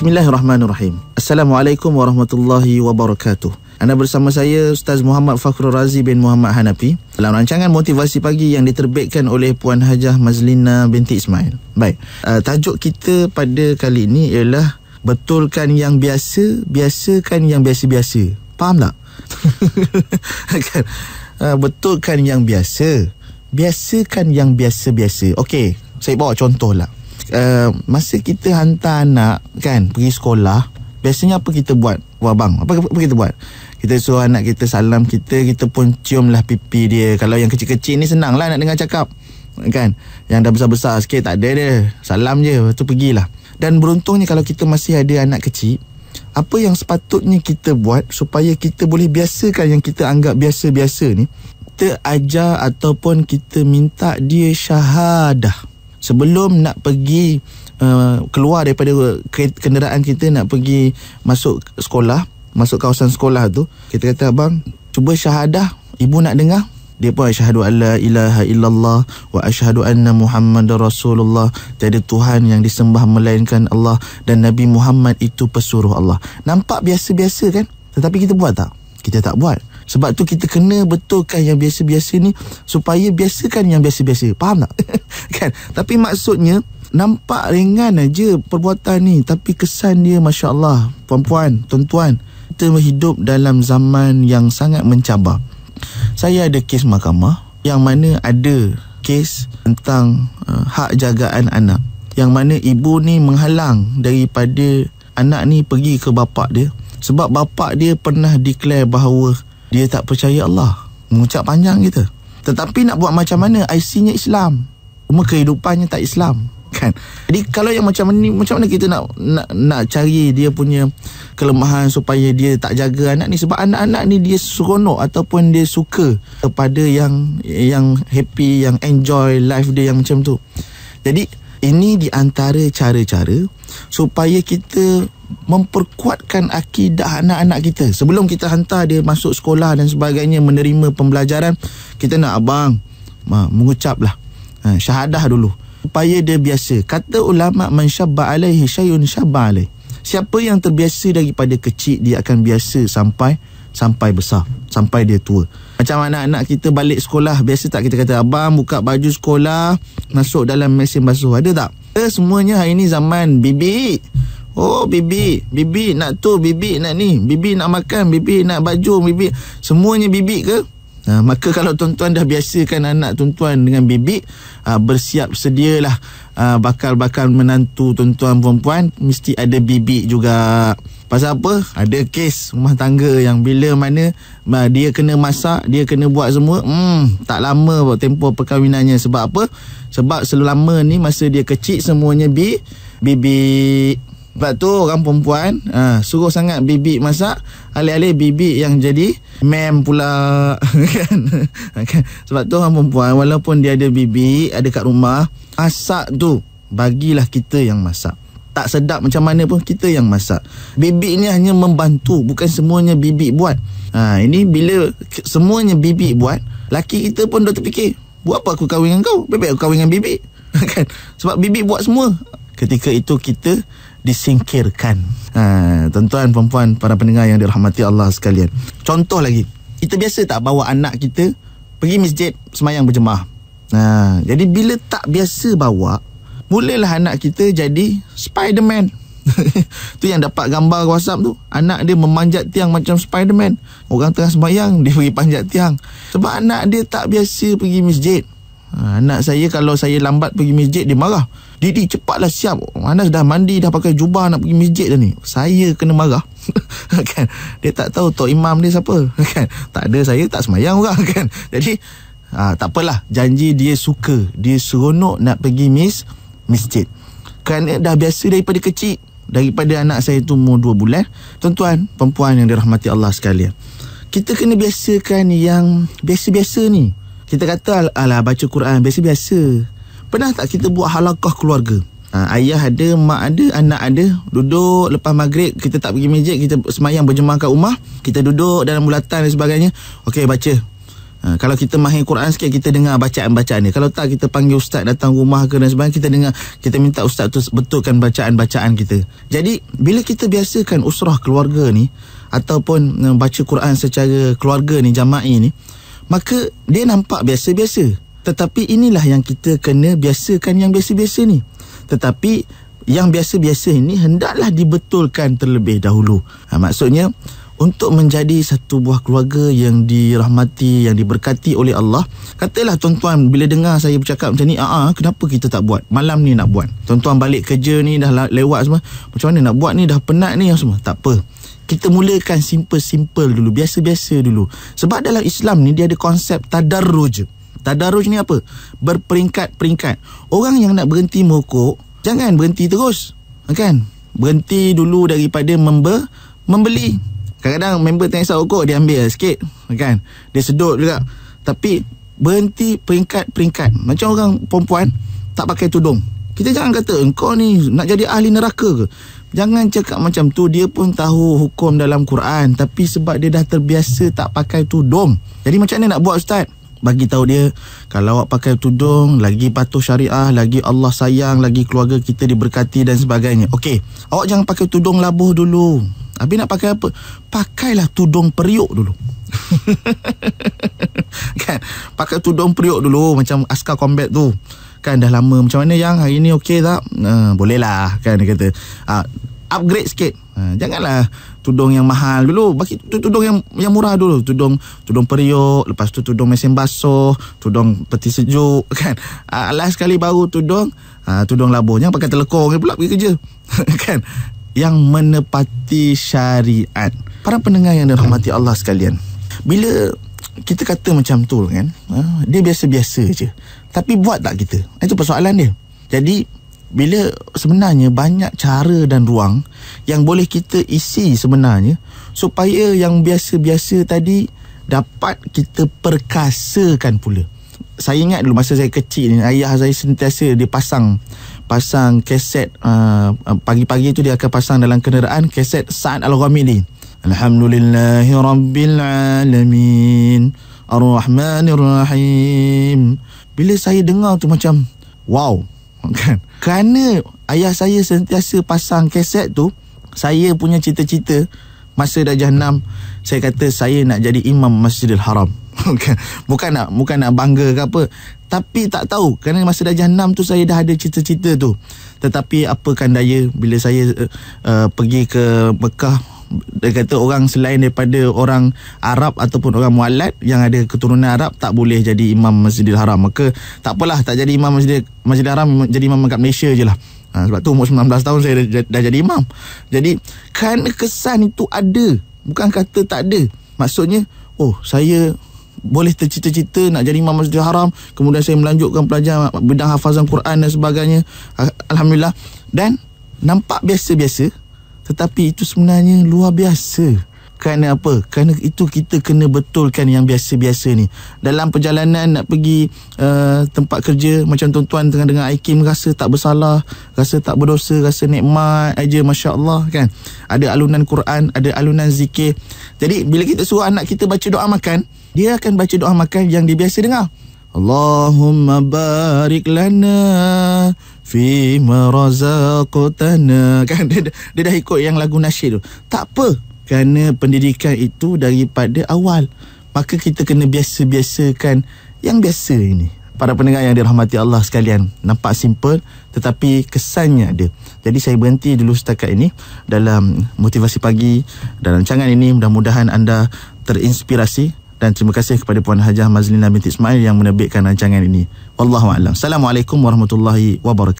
Bismillahirrahmanirrahim. Assalamualaikum warahmatullahi wabarakatuh. Anda bersama saya Ustaz Muhammad Fakhrul Razi bin Muhammad Hanafi dalam rancangan motivasi pagi yang diterbitkan oleh Puan Hajah Mazlina binti Ismail. Baik. Uh, tajuk kita pada kali ini ialah betulkan yang biasa, biasakan yang biasa-biasa. Faham tak? uh, betulkan yang biasa, biasakan yang biasa-biasa. Okey, saya bawa contoh lah uh, masa kita hantar anak kan pergi sekolah biasanya apa kita buat wabang apa, apa kita buat kita suruh anak kita salam kita kita pun lah pipi dia kalau yang kecil-kecil ni lah nak dengar cakap kan yang dah besar-besar sikit tak ada dia salam je tu pergilah dan beruntungnya kalau kita masih ada anak kecil apa yang sepatutnya kita buat supaya kita boleh biasakan yang kita anggap biasa-biasa ni kita ajar ataupun kita minta dia syahadah sebelum nak pergi uh, keluar daripada kenderaan kita nak pergi masuk sekolah masuk kawasan sekolah tu kita kata abang cuba syahadah ibu nak dengar dia pun asyhadu alla ilaha illallah wa asyhadu anna muhammadar rasulullah tiada tuhan yang disembah melainkan Allah dan nabi Muhammad itu pesuruh Allah nampak biasa-biasa kan tetapi kita buat tak kita tak buat sebab tu kita kena betulkan yang biasa-biasa ni supaya biasakan yang biasa-biasa. Faham tak? kan? Tapi maksudnya nampak ringan aja perbuatan ni tapi kesan dia masya-Allah puan-puan, tuan-tuan kita hidup dalam zaman yang sangat mencabar. Saya ada kes mahkamah yang mana ada kes tentang uh, hak jagaan anak yang mana ibu ni menghalang daripada anak ni pergi ke bapak dia sebab bapak dia pernah declare bahawa dia tak percaya Allah. Mengucap panjang kita. Tetapi nak buat macam mana IC-nya Islam. Cuma kehidupannya tak Islam. Kan? Jadi kalau yang macam ni, macam mana kita nak, nak nak cari dia punya kelemahan supaya dia tak jaga anak ni? Sebab anak-anak ni dia seronok ataupun dia suka kepada yang yang happy, yang enjoy life dia yang macam tu. Jadi ini di antara cara-cara supaya kita memperkuatkan akidah anak-anak kita. Sebelum kita hantar dia masuk sekolah dan sebagainya menerima pembelajaran, kita nak abang ma, mengucaplah ha, syahadah dulu. Supaya dia biasa. Kata ulama man syabba alaihi syayun syabba alaihi. Siapa yang terbiasa daripada kecil dia akan biasa sampai sampai besar, sampai dia tua. Macam anak-anak kita balik sekolah, biasa tak kita kata abang buka baju sekolah, masuk dalam mesin basuh. Ada tak? Kita semuanya hari ni zaman bibik Oh bibi, bibi nak tu, bibi nak ni, bibi nak makan, bibi nak baju, bibi semuanya bibi ke? Ha, maka kalau tuan-tuan dah biasakan anak tuan-tuan dengan bibi, ha, bersiap sedialah ha, bakal-bakal menantu tuan-tuan perempuan mesti ada bibi juga. Pasal apa? Ada kes rumah tangga yang bila mana ha, dia kena masak, dia kena buat semua, hmm, tak lama tempoh perkahwinannya sebab apa? Sebab selama ni masa dia kecil semuanya bi bibi. Sebab tu orang perempuan ha, suruh sangat bibik masak. Alih-alih bibik yang jadi mem pula. Kan? kan? Sebab tu orang perempuan walaupun dia ada bibik, ada kat rumah. Masak tu bagilah kita yang masak. Tak sedap macam mana pun kita yang masak. Bibik ni hanya membantu. Bukan semuanya bibik buat. Ha, ini bila semuanya bibik buat, laki kita pun dah terfikir. Buat apa aku kahwin dengan kau? Bebek aku kahwin dengan bibik. kan? Sebab bibik buat semua. Ketika itu kita disingkirkan. Ha, tuan-tuan, perempuan, para pendengar yang dirahmati Allah sekalian. Contoh lagi, kita biasa tak bawa anak kita pergi masjid semayang berjemaah? Ha, jadi bila tak biasa bawa, mulailah anak kita jadi Spiderman. tu yang dapat gambar WhatsApp tu Anak dia memanjat tiang macam Spiderman Orang tengah sembahyang Dia pergi panjat tiang Sebab anak dia tak biasa pergi masjid Ha, anak saya kalau saya lambat pergi masjid dia marah. Didi cepatlah siap. Anas dah mandi dah pakai jubah nak pergi masjid dah ni. Saya kena marah. kan? dia tak tahu tok imam dia siapa. Kan? tak ada saya tak semayang orang kan. Jadi ha, tak apalah janji dia suka. Dia seronok nak pergi mis masjid. Kan dah biasa daripada kecil daripada anak saya tu umur 2 bulan. Tuan-tuan, perempuan yang dirahmati Allah sekalian. Kita kena biasakan yang biasa-biasa ni kita kata alah baca Quran biasa-biasa. Pernah tak kita buat halakah keluarga? Ha, ayah ada, mak ada, anak ada Duduk lepas maghrib Kita tak pergi masjid Kita semayang berjemaah kat rumah Kita duduk dalam bulatan dan sebagainya Okey baca ha, Kalau kita mahir Quran sikit Kita dengar bacaan-bacaan ni Kalau tak kita panggil ustaz datang rumah ke dan sebagainya Kita dengar Kita minta ustaz tu betulkan bacaan-bacaan kita Jadi bila kita biasakan usrah keluarga ni Ataupun hmm, baca Quran secara keluarga ni Jama'i ni maka dia nampak biasa-biasa. Tetapi inilah yang kita kena biasakan yang biasa-biasa ni. Tetapi yang biasa-biasa ini hendaklah dibetulkan terlebih dahulu. Ha, maksudnya untuk menjadi satu buah keluarga yang dirahmati, yang diberkati oleh Allah. Katalah tuan-tuan bila dengar saya bercakap macam ni, aa, ah, ah, kenapa kita tak buat? Malam ni nak buat. Tuan-tuan balik kerja ni dah lewat semua. Macam mana nak buat ni dah penat ni semua. Tak apa kita mulakan simple-simple dulu, biasa-biasa dulu. Sebab dalam Islam ni dia ada konsep tadarruj. Tadarruj ni apa? Berperingkat-peringkat. Orang yang nak berhenti merokok, jangan berhenti terus. Ha, kan? Berhenti dulu daripada member, membeli. Kadang-kadang member tak isap rokok, dia ambil sikit. Ha, kan? Dia sedut juga. Tapi berhenti peringkat-peringkat. Macam orang perempuan tak pakai tudung. Kita jangan kata, engkau ni nak jadi ahli neraka ke? Jangan cakap macam tu Dia pun tahu hukum dalam Quran Tapi sebab dia dah terbiasa tak pakai tudung Jadi macam mana nak buat Ustaz? Bagi tahu dia Kalau awak pakai tudung Lagi patuh syariah Lagi Allah sayang Lagi keluarga kita diberkati dan sebagainya Okey Awak jangan pakai tudung labuh dulu Habis nak pakai apa? Pakailah tudung periuk dulu kan pakai tudung periuk dulu macam askar combat tu kan dah lama macam mana yang hari ni okey tak uh, boleh lah kan dia kata uh, upgrade sikit ah, janganlah tudung yang mahal dulu bagi tudung yang yang murah dulu tudung tudung periuk lepas tu tudung mesin basuh tudung peti sejuk kan uh, last sekali baru tudung uh, tudung labuh jangan pakai telekong pula pergi kerja kan yang menepati syariat para pendengar yang dirahmati Allah sekalian bila kita kata macam tu kan ha, dia biasa-biasa je tapi buat tak kita ha, itu persoalan dia jadi bila sebenarnya banyak cara dan ruang yang boleh kita isi sebenarnya supaya yang biasa-biasa tadi dapat kita perkasakan pula saya ingat dulu masa saya kecil ni ayah saya sentiasa dia pasang pasang kaset uh, pagi-pagi tu dia akan pasang dalam kenderaan kaset saat al-ghamidi hmm. الحمد لله رب العالمين الرحمن bila saya dengar tu macam wow kan kerana ayah saya sentiasa pasang kaset tu saya punya cita-cita masa darjah 6 saya kata saya nak jadi imam Masjidil Haram okay? bukan nak bukan nak bangga ke apa tapi tak tahu kerana masa darjah 6 tu saya dah ada cita-cita tu tetapi apa kan daya bila saya uh, uh, pergi ke Mekah dia kata orang selain daripada orang Arab ataupun orang mualad yang ada keturunan Arab tak boleh jadi imam Masjidil Haram. Maka tak apalah tak jadi imam Masjidil, Masjidil Haram jadi imam kat Malaysia je lah. Ha, sebab tu umur 19 tahun saya dah, dah jadi imam. Jadi kan kesan itu ada. Bukan kata tak ada. Maksudnya oh saya boleh tercita-cita nak jadi imam Masjidil Haram kemudian saya melanjutkan pelajar bidang hafazan Quran dan sebagainya. Alhamdulillah. Dan nampak biasa-biasa tetapi itu sebenarnya luar biasa. Kerana apa? Kerana itu kita kena betulkan yang biasa-biasa ni. Dalam perjalanan nak pergi uh, tempat kerja macam tuan-tuan tengah dengar Aikim rasa tak bersalah, rasa tak berdosa, rasa nikmat aja Masya Allah kan. Ada alunan Quran, ada alunan zikir. Jadi bila kita suruh anak kita baca doa makan, dia akan baca doa makan yang dia biasa dengar. Allahumma barik lana fi marzaqtana kan dia, dia dah ikut yang lagu nasyid tu tak apa kerana pendidikan itu daripada awal maka kita kena biasa-biasakan yang biasa ini para pendengar yang dirahmati Allah sekalian nampak simple tetapi kesannya ada jadi saya berhenti dulu setakat ini dalam motivasi pagi dalam rancangan ini mudah-mudahan anda terinspirasi dan terima kasih kepada Puan Hajah Mazlina binti Ismail yang menerbitkan rancangan ini. Wallahu a'lam. Assalamualaikum warahmatullahi wabarakatuh.